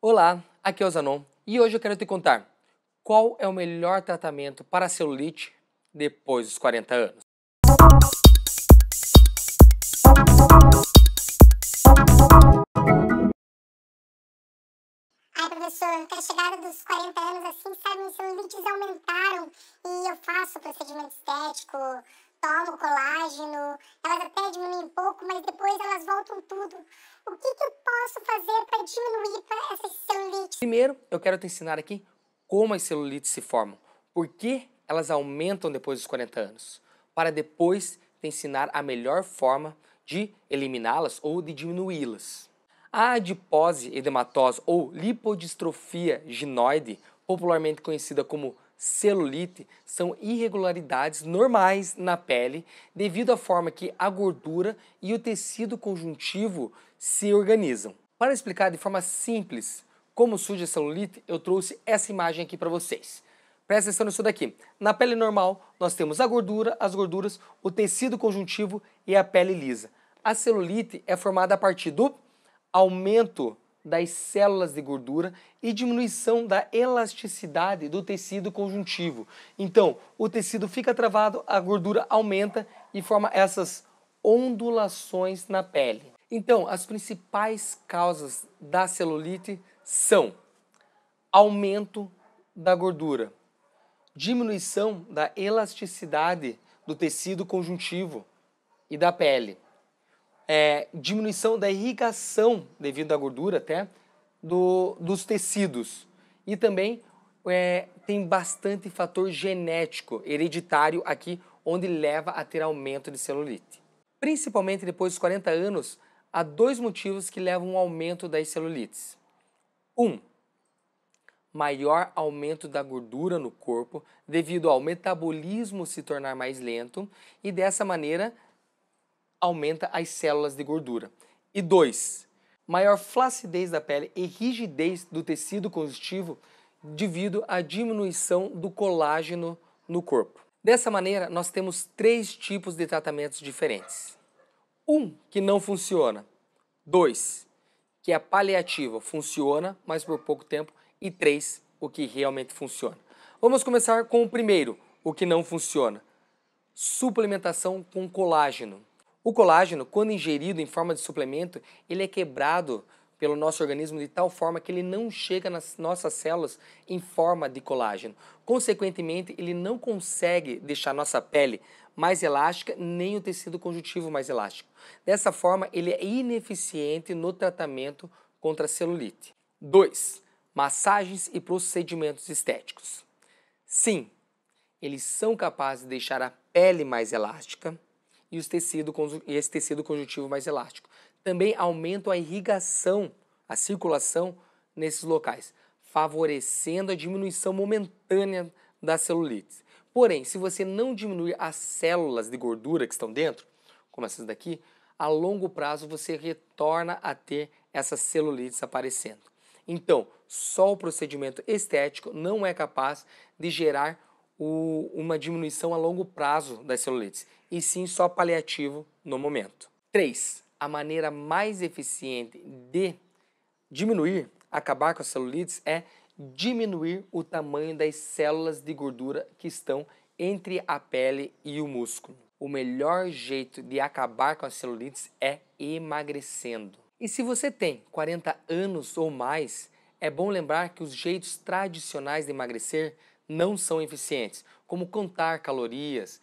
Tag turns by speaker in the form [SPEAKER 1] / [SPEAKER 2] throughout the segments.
[SPEAKER 1] Olá, aqui é o Zanon e hoje eu quero te contar qual é o melhor tratamento para a celulite depois dos 40 anos. Ai, professor, com a chegada dos 40 anos, assim, sabe, minhas celulites aumentaram e eu faço procedimento estético, tomo colágeno, elas até diminuem um pouco, mas depois elas voltam tudo. O que, que eu posso fazer para diminuir essas celulites? Primeiro, eu quero te ensinar aqui como as celulites se formam, por que elas aumentam depois dos 40 anos, para depois te ensinar a melhor forma de eliminá-las ou de diminuí-las. A adipose edematose ou lipodistrofia ginoide, popularmente conhecida como celulite são irregularidades normais na pele devido à forma que a gordura e o tecido conjuntivo se organizam. Para explicar de forma simples como surge a celulite, eu trouxe essa imagem aqui para vocês. Presta atenção nisso daqui. Na pele normal, nós temos a gordura, as gorduras, o tecido conjuntivo e a pele lisa. A celulite é formada a partir do aumento das células de gordura e diminuição da elasticidade do tecido conjuntivo. Então, o tecido fica travado, a gordura aumenta e forma essas ondulações na pele. Então, as principais causas da celulite são aumento da gordura, diminuição da elasticidade do tecido conjuntivo e da pele é, diminuição da irrigação devido à gordura até do, dos tecidos e também é, tem bastante fator genético hereditário aqui onde leva a ter aumento de celulite. Principalmente depois dos 40 anos, há dois motivos que levam ao aumento das celulites. Um, maior aumento da gordura no corpo devido ao metabolismo se tornar mais lento e dessa maneira aumenta as células de gordura. E dois Maior flacidez da pele e rigidez do tecido conjuntivo devido à diminuição do colágeno no corpo. Dessa maneira, nós temos três tipos de tratamentos diferentes. Um que não funciona. Dois, que é paliativa, funciona, mas por pouco tempo. E três, o que realmente funciona. Vamos começar com o primeiro, o que não funciona. Suplementação com colágeno. O colágeno, quando ingerido em forma de suplemento, ele é quebrado pelo nosso organismo de tal forma que ele não chega nas nossas células em forma de colágeno. Consequentemente, ele não consegue deixar nossa pele mais elástica, nem o tecido conjuntivo mais elástico. Dessa forma, ele é ineficiente no tratamento contra a celulite. 2. Massagens e procedimentos estéticos. Sim, eles são capazes de deixar a pele mais elástica, e, os tecido, e esse tecido conjuntivo mais elástico. Também aumentam a irrigação, a circulação nesses locais, favorecendo a diminuição momentânea da celulite. Porém, se você não diminuir as células de gordura que estão dentro, como essas daqui, a longo prazo você retorna a ter essas celulites aparecendo. Então, só o procedimento estético não é capaz de gerar o, uma diminuição a longo prazo das celulites, e sim só paliativo no momento. 3. A maneira mais eficiente de diminuir, acabar com as celulites é diminuir o tamanho das células de gordura que estão entre a pele e o músculo. O melhor jeito de acabar com as celulites é emagrecendo. E se você tem 40 anos ou mais, é bom lembrar que os jeitos tradicionais de emagrecer não são eficientes, como contar calorias,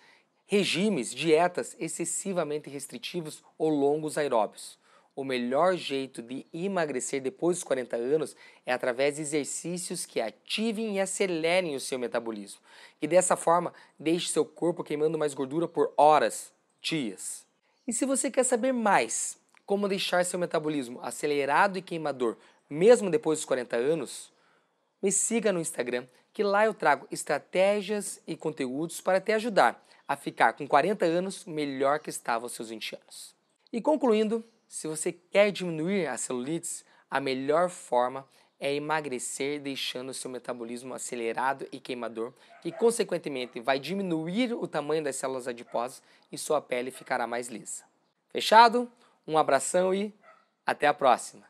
[SPEAKER 1] regimes, dietas excessivamente restritivos ou longos aeróbios. O melhor jeito de emagrecer depois dos 40 anos é através de exercícios que ativem e acelerem o seu metabolismo, e dessa forma deixe seu corpo queimando mais gordura por horas, dias. E se você quer saber mais como deixar seu metabolismo acelerado e queimador mesmo depois dos 40 anos, me siga no Instagram, que lá eu trago estratégias e conteúdos para te ajudar a ficar com 40 anos melhor que estava aos seus 20 anos. E concluindo, se você quer diminuir a celulite, a melhor forma é emagrecer deixando o seu metabolismo acelerado e queimador, que consequentemente vai diminuir o tamanho das células adiposas e sua pele ficará mais lisa. Fechado? Um abração e até a próxima.